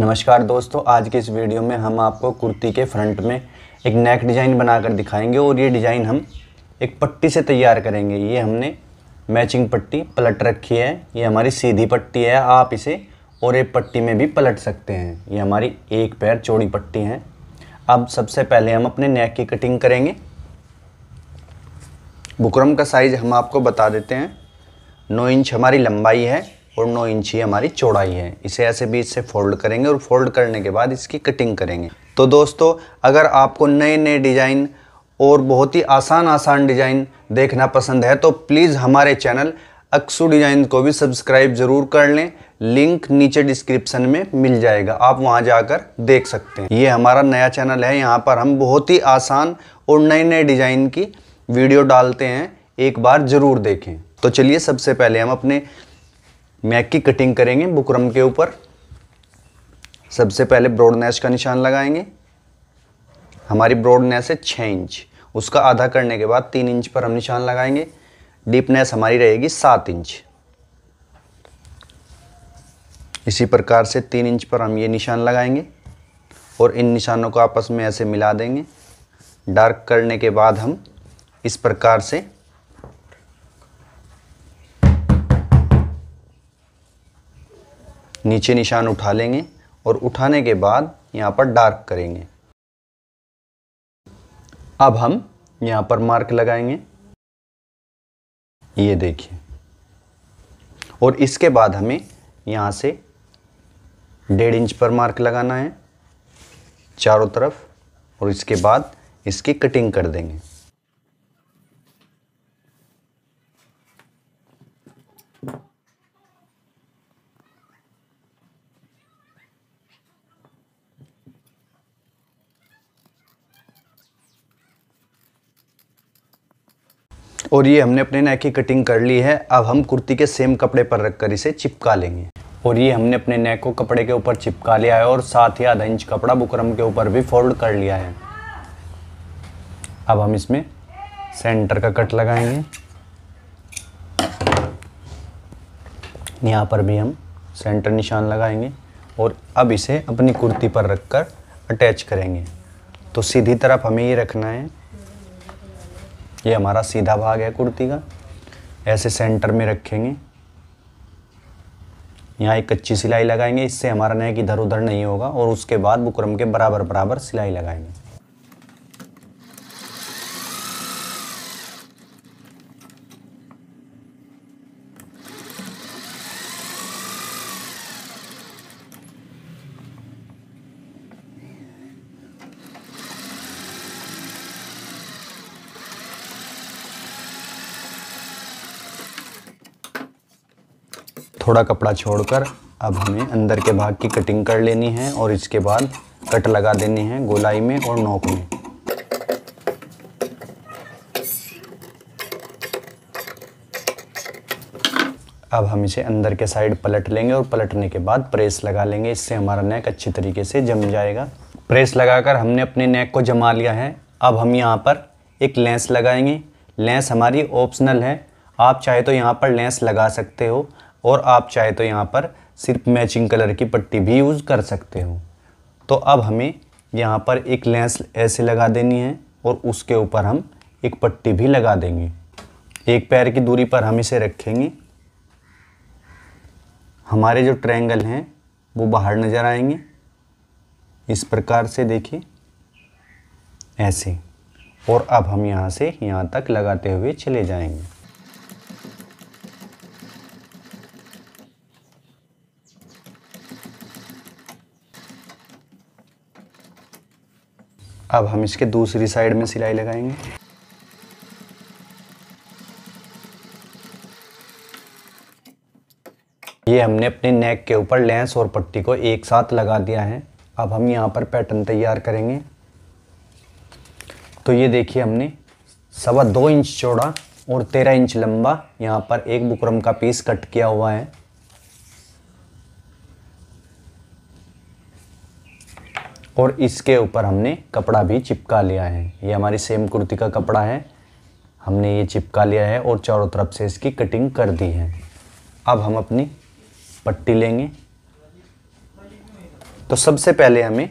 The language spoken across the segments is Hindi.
नमस्कार दोस्तों आज के इस वीडियो में हम आपको कुर्ती के फ्रंट में एक नेक डिज़ाइन बनाकर दिखाएंगे और ये डिज़ाइन हम एक पट्टी से तैयार करेंगे ये हमने मैचिंग पट्टी पलट रखी है ये हमारी सीधी पट्टी है आप इसे और एक पट्टी में भी पलट सकते हैं ये हमारी एक पैर चौड़ी पट्टी है अब सबसे पहले हम अपने नेक की कटिंग करेंगे बुकरम का साइज़ हम आपको बता देते हैं नौ इंच हमारी लंबाई है और नौ इंच ही हमारी चौड़ाई है इसे ऐसे बीच से फोल्ड करेंगे और फोल्ड करने के बाद इसकी कटिंग करेंगे तो दोस्तों अगर आपको नए नए डिज़ाइन और बहुत ही आसान आसान डिज़ाइन देखना पसंद है तो प्लीज़ हमारे चैनल अक्सू डिज़ाइन को भी सब्सक्राइब ज़रूर कर लें लिंक नीचे डिस्क्रिप्शन में मिल जाएगा आप वहां जाकर देख सकते हैं ये हमारा नया चैनल है यहाँ पर हम बहुत ही आसान और नए नए डिज़ाइन की वीडियो डालते हैं एक बार ज़रूर देखें तो चलिए सबसे पहले हम अपने मैक की कटिंग करेंगे बुकरम के ऊपर सबसे पहले ब्रॉडनेस का निशान लगाएंगे हमारी ब्रॉडनेस है छः इंच उसका आधा करने के बाद तीन इंच पर हम निशान लगाएंगे डीपनेस हमारी रहेगी सात इंच इसी प्रकार से तीन इंच पर हम ये निशान लगाएंगे और इन निशानों को आपस में ऐसे मिला देंगे डार्क करने के बाद हम इस प्रकार से नीचे निशान उठा लेंगे और उठाने के बाद यहाँ पर डार्क करेंगे अब हम यहाँ पर मार्क लगाएंगे ये देखिए और इसके बाद हमें यहाँ से डेढ़ इंच पर मार्क लगाना है चारों तरफ और इसके बाद इसकी कटिंग कर देंगे और ये हमने अपने नेक की कटिंग कर ली है अब हम कुर्ती के सेम कपड़े पर रखकर इसे चिपका लेंगे और ये हमने अपने नेक को कपड़े के ऊपर चिपका लिया है और साथ ही आधा इंच कपड़ा बुकरम के ऊपर भी फोल्ड कर लिया है अब हम इसमें सेंटर का कट लगाएंगे यहाँ पर भी हम सेंटर निशान लगाएंगे और अब इसे अपनी कुर्ती पर रखकर अटैच करेंगे तो सीधी तरफ हमें ये रखना है ये हमारा सीधा भाग है कुर्ती का ऐसे सेंटर में रखेंगे यहाँ एक कच्ची सिलाई लगाएंगे इससे हमारा नेक इधर उधर नहीं होगा और उसके बाद बुकरम के बराबर बराबर सिलाई लगाएंगे थोड़ा कपड़ा छोड़कर अब हमें अंदर के भाग की कटिंग कर लेनी है और इसके बाद कट लगा देनी है गोलाई में और नोक में अब हम इसे अंदर के साइड पलट लेंगे और पलटने के बाद प्रेस लगा लेंगे इससे हमारा नेक अच्छी तरीके से जम जाएगा प्रेस लगाकर हमने अपने नेक को जमा लिया है अब हम यहाँ पर एक लेंस लगाएंगे लेंस हमारी ऑप्शनल है आप चाहे तो यहाँ पर लेंस लगा सकते हो और आप चाहे तो यहाँ पर सिर्फ मैचिंग कलर की पट्टी भी यूज़ कर सकते हो तो अब हमें यहाँ पर एक लेंस ऐसे लगा देनी है और उसके ऊपर हम एक पट्टी भी लगा देंगे एक पैर की दूरी पर हम इसे रखेंगे हमारे जो ट्रायंगल हैं वो बाहर नज़र आएंगे इस प्रकार से देखिए ऐसे और अब हम यहाँ से यहाँ तक लगाते हुए चले जाएंगे अब हम इसके दूसरी साइड में सिलाई लगाएंगे ये हमने अपने नेक के ऊपर लेंस और पट्टी को एक साथ लगा दिया है अब हम यहाँ पर पैटर्न तैयार करेंगे तो ये देखिए हमने सवा दो इंच चौड़ा और तेरह इंच लंबा यहाँ पर एक बुकरम का पीस कट किया हुआ है और इसके ऊपर हमने कपड़ा भी चिपका लिया है ये हमारी सेम कुर्ती का कपड़ा है हमने ये चिपका लिया है और चारों तरफ से इसकी कटिंग कर दी है अब हम अपनी पट्टी लेंगे तो सबसे पहले हमें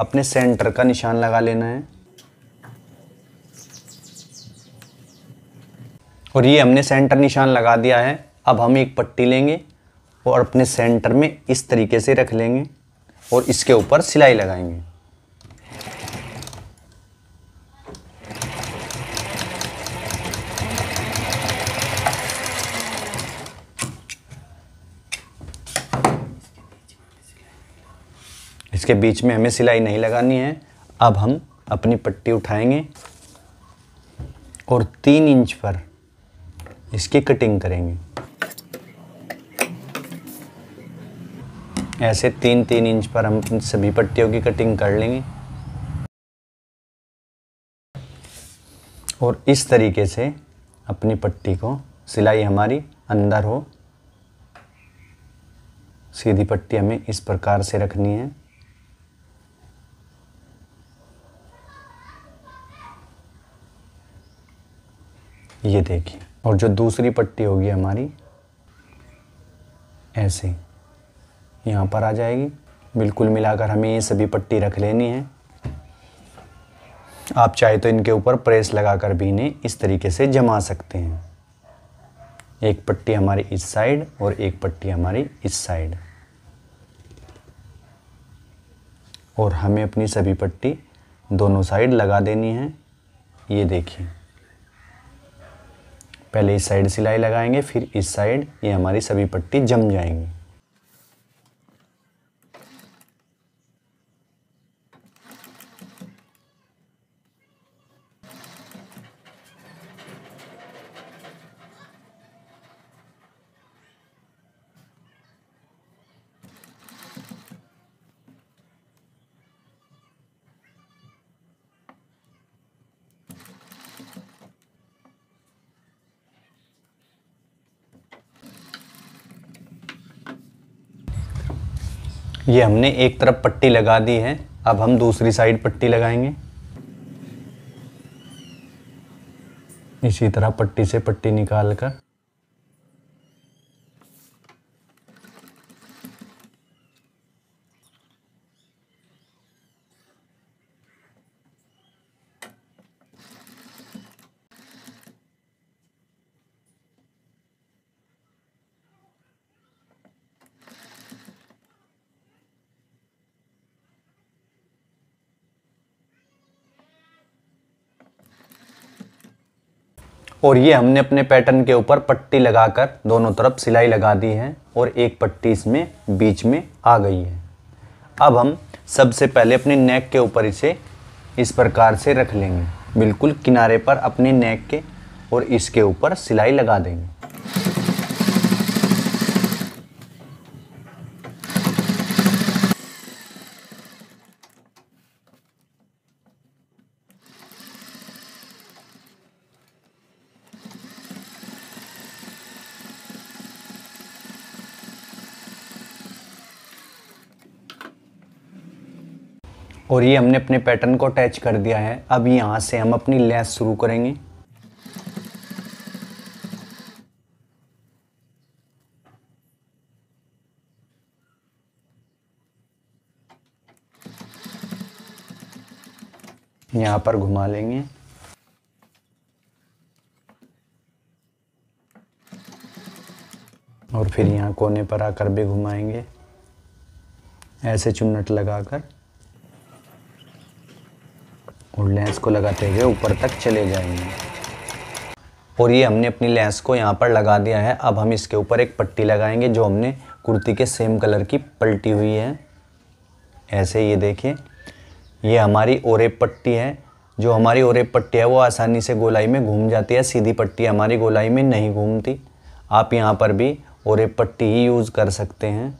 अपने सेंटर का निशान लगा लेना है और ये हमने सेंटर निशान लगा दिया है अब हम एक पट्टी लेंगे और अपने सेंटर में इस तरीके से रख लेंगे और इसके ऊपर सिलाई लगाएंगे इसके बीच में हमें सिलाई नहीं लगानी है अब हम अपनी पट्टी उठाएंगे और तीन इंच पर इसकी कटिंग करेंगे ऐसे तीन तीन इंच पर हम सभी पट्टियों की कटिंग कर लेंगे और इस तरीके से अपनी पट्टी को सिलाई हमारी अंदर हो सीधी पट्टी हमें इस प्रकार से रखनी है ये देखिए और जो दूसरी पट्टी होगी हमारी ऐसे यहाँ पर आ जाएगी बिल्कुल मिलाकर हमें ये सभी पट्टी रख लेनी है आप चाहे तो इनके ऊपर प्रेस लगाकर भी इन्हें इस तरीके से जमा सकते हैं एक पट्टी हमारी इस साइड और एक पट्टी हमारी इस साइड और हमें अपनी सभी पट्टी दोनों साइड लगा देनी है ये देखिए पहले इस साइड सिलाई लगाएंगे फिर इस साइड ये हमारी सभी पट्टी जम जाएंगी ये हमने एक तरफ पट्टी लगा दी है अब हम दूसरी साइड पट्टी लगाएंगे इसी तरह पट्टी से पट्टी निकाल कर और ये हमने अपने पैटर्न के ऊपर पट्टी लगाकर दोनों तरफ सिलाई लगा दी है और एक पट्टी इसमें बीच में आ गई है अब हम सबसे पहले अपने नेक के ऊपर इसे इस प्रकार से रख लेंगे बिल्कुल किनारे पर अपने नेक के और इसके ऊपर सिलाई लगा देंगे और ये हमने अपने पैटर्न को अटैच कर दिया है अब यहाँ से हम अपनी लेस शुरू करेंगे यहाँ पर घुमा लेंगे और फिर यहाँ कोने पर आकर भी घुमाएंगे ऐसे चुन्नट लगाकर और लेंस को लगाते हुए ऊपर तक चले जाएंगे और ये हमने अपनी लेंस को यहाँ पर लगा दिया है अब हम इसके ऊपर एक पट्टी लगाएंगे जो हमने कुर्ती के सेम कलर की पलटी हुई है ऐसे ये देखिए ये हमारी ओरे पट्टी है जो हमारी ओरे पट्टी है वो आसानी से गोलाई में घूम जाती है सीधी पट्टी हमारी गोलाई में नहीं घूमती आप यहाँ पर भी ओरे पट्टी ही यूज़ कर सकते हैं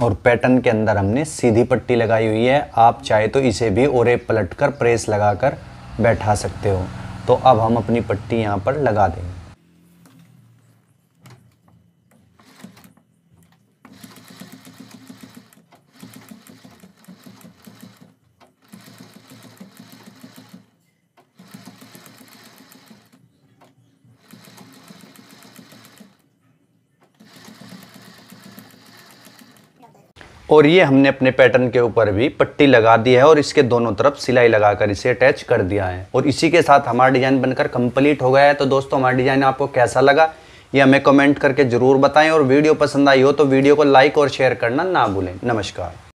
और पैटर्न के अंदर हमने सीधी पट्टी लगाई हुई है आप चाहे तो इसे भी ओरे पलट कर प्रेस लगा कर बैठा सकते हो तो अब हम अपनी पट्टी यहाँ पर लगा देंगे और ये हमने अपने पैटर्न के ऊपर भी पट्टी लगा दी है और इसके दोनों तरफ सिलाई लगाकर इसे अटैच कर दिया है और इसी के साथ हमारा डिज़ाइन बनकर कंप्लीट हो गया है तो दोस्तों हमारा डिज़ाइन आपको कैसा लगा ये हमें कमेंट करके ज़रूर बताएं और वीडियो पसंद आई हो तो वीडियो को लाइक और शेयर करना ना भूलें नमस्कार